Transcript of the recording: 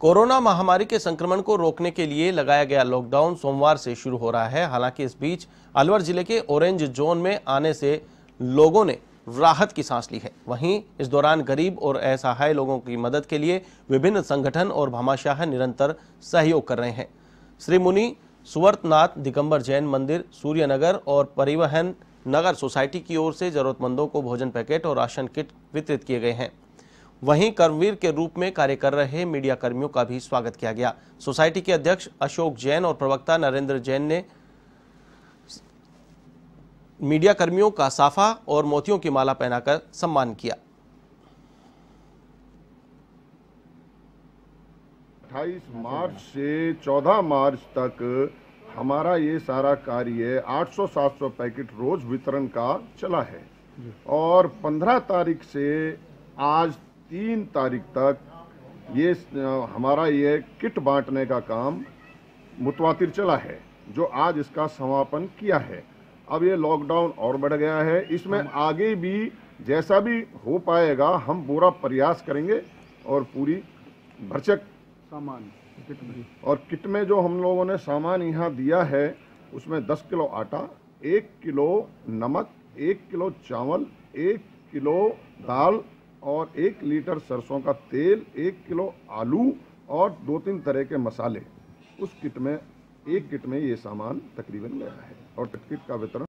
corona महामारी के संक्रमण को रोकने के लिए लगाया गया लॉकडाउन सोमवार से शुरू हो रहा है हालांकि इस बीच अलवर जिले के ऑरेंज जोन में आने से लोगों ने राहत की सांस ली है वहीं इस दौरान गरीब और असहाय लोगों की मदद के लिए विभिन्न संगठन और भामाशाह निरंतर सहयोग कर रहे हैं श्री मुनि सुवर्तनाथ दिगंबर जैन मंदिर सूर्यनगर और परिवहन नगर सोसाइटी की ओर से जरूरतमंदों को भोजन पैकेट और राशन किट वितरित किए गए हैं वहीं कर्मवीर के रूप में कार्य कर रहे मीडिया कर्मियों का भी स्वागत किया गया सोसाइटी के अध्यक्ष अशोक जैन और प्रवक्ता नरेंद्र जैन ने मीडिया कर्मियों का साफा और मोतियों की माला पहनाकर सम्मान किया 28 मार्च से 14 मार्च तक हमारा ये सारा कार्य 800-700 पैकेट रोज वितरण का चला है और 15 तारीख से आज तीन तारीख तक ये हमारा ये किट बांटने का काम मुतवातिर चला है जो आज इसका समापन किया है अब ये लॉकडाउन और बढ़ गया है इसमें आगे भी जैसा भी हो पाएगा हम पूरा प्रयास करेंगे और पूरी भरचक सामान किट में और किट में जो हम लोगों ने सामान यहाँ दिया है उसमें 10 किलो आटा एक किलो नमक एक किलो चावल एक किलो दाल और एक लीटर सरसों का तेल एक किलो आलू और दो तीन तरह के मसाले उस किट में एक किट में ये सामान तकरीबन गया है और किट का वितरण